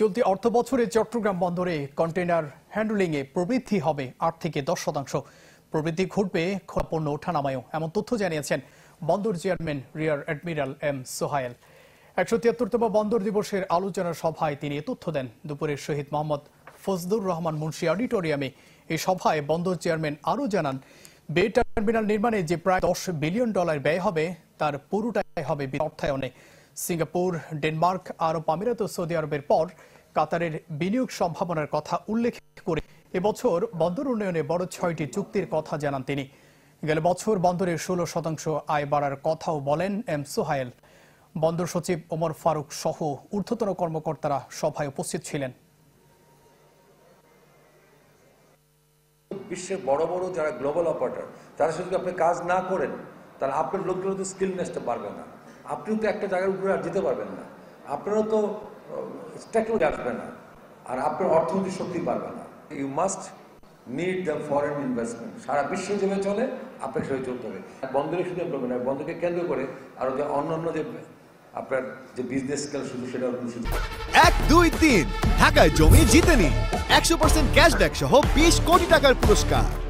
চলতি অর্থ বছরে চট্টগ্রাম বন্দরে কন্টেনার হ্যান্ডলিং এ প্রবৃদ্ধি হবে আট থেকে দশ শতাংশ প্রবৃদ্ধি ঘটবে খোলাপণ্য ওঠানামায়ও এমন তথ্য জানিয়েছেন বন্দর chairman rear admiral M Sohail একশো তিয়াত্তরতম বন্দর দিবসের আলোচনা সভায় তিনি এ তথ্য দেন দুপুরে শহীদ মোহাম্মদ ফজলুর রহমান মুন্সি অডিটোরিয়ামে এই সভায় বন্দর চেয়ারম্যান আরও জানান বে টার্মিনাল নির্মাণে যে প্রায় দশ বিলিয়ন ডলার ব্যয় হবে তার পুরোটাই হবে অর্থায়নে সিঙ্গাপুর ডেনমার্ক আরব আমিরাত ও সৌদি আরবের পর কাতারের বিনিয়োগ সম্ভাবনার কথা উল্লেখ করে এবছর বন্দর উন্নয়নে বড় ছয়টি চুক্তির কথা জানান তিনি গেল বছর বন্দরের ষোলো শতাংশ আয় বাড়ার কথাও বলেন এম সোহায়েল বন্দর সচিব ওমর ফারুক সহ ঊর্ধ্বতন কর্মকর্তারা সভায় উপস্থিত ছিলেন বিশ্বের বড় বড় যারা গ্লোবাল অপারেটর তারা শুধু আপনি কাজ না করেন তারা আপনার লোকগুলোতে স্কিলনেসটা বাড়বে না আপনিও তো একটা জায়গার উপরে আর যেতে পারবেন না আপনারও তো স্ট্যাটু আসবে না আর আপনার অর্থনৈতিক শক্তি পারবে না you must need the foreign investment সারা বিশ্বে যেভাবে চলে আপনার সেভাবে চলতে হবে বন্দরে শুধু চলবে না মানে, বন্দরকে কেন্দ্র করে আরও যে অন্যান্য যে আপনার যে বিজনেস স্কেল শুধু সেটা এক দুই তিন ঢাকায় জমি জিতে নিন একশো পার্সেন্ট ক্যাশব্যাক সহ বিশ কোটি টাকার পুরস্কার